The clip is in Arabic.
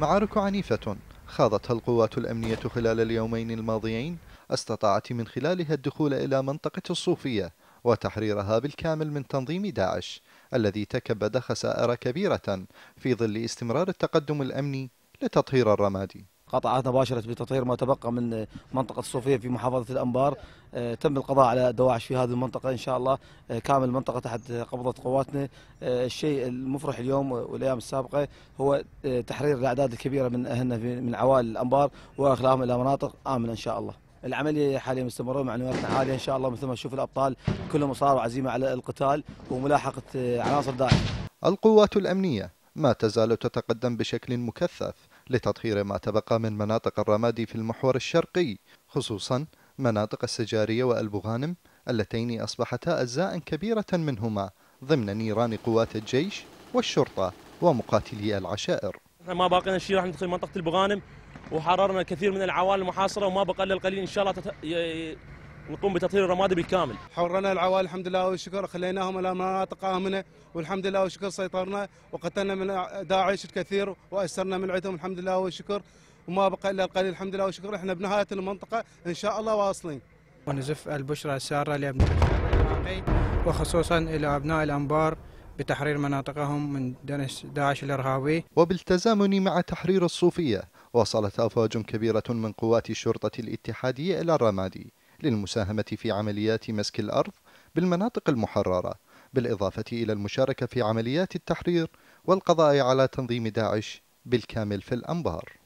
معارك عنيفة خاضتها القوات الأمنية خلال اليومين الماضيين استطاعت من خلالها الدخول إلى منطقة الصوفية وتحريرها بالكامل من تنظيم داعش الذي تكبد خسائر كبيرة في ظل استمرار التقدم الأمني لتطهير الرمادي قطعات مباشره بتطهير ما تبقى من منطقة الصوفية في محافظة الأنبار آه، تم القضاء على دواعش في هذه المنطقة إن شاء الله آه، كامل المنطقة تحت قبضة قواتنا آه، الشيء المفرح اليوم والأيام السابقة هو تحرير الأعداد الكبيرة من أهلنا من عوائل الأنبار وإخلاهم إلى مناطق آمنة إن شاء الله العملية حاليا مستمرة معنوياتنا عالية إن شاء الله مثل ما تشوف الأبطال كلهم صاروا عزيمة على القتال وملاحقة عناصر داعش القوات الأمنية ما تزال تتقدم بشكل مكثف لتطهير ما تبقى من مناطق الرمادي في المحور الشرقي خصوصا مناطق السجارية والبغانم اللتين أصبحتا أجزاء كبيرة منهما ضمن نيران قوات الجيش والشرطة ومقاتلي العشائر احنا ما باقينا شيء راح ندخل منطقة البغانم وحررنا كثير من العوالم المحاصرة وما بقى إلا القليل إن شاء الله ونقوم بتطهير الرمادي بالكامل. حررنا العوائل الحمد لله والشكر خليناهم الى مناطق امنه والحمد لله والشكر سيطرنا وقتلنا من داعش الكثير واسرنا من عندهم الحمد لله والشكر وما بقى الا القليل الحمد لله والشكر احنا بنهايه المنطقه ان شاء الله واصلين. ونزف البشرى الساره لابناء وخصوصا الى ابناء الانبار بتحرير مناطقهم من داعش الارهابي. وبالتزامن مع تحرير الصوفيه وصلت افواج كبيره من قوات الشرطه الاتحاديه الى الرمادي. للمساهمة في عمليات مسك الأرض بالمناطق المحررة بالإضافة إلى المشاركة في عمليات التحرير والقضاء على تنظيم داعش بالكامل في الأنبار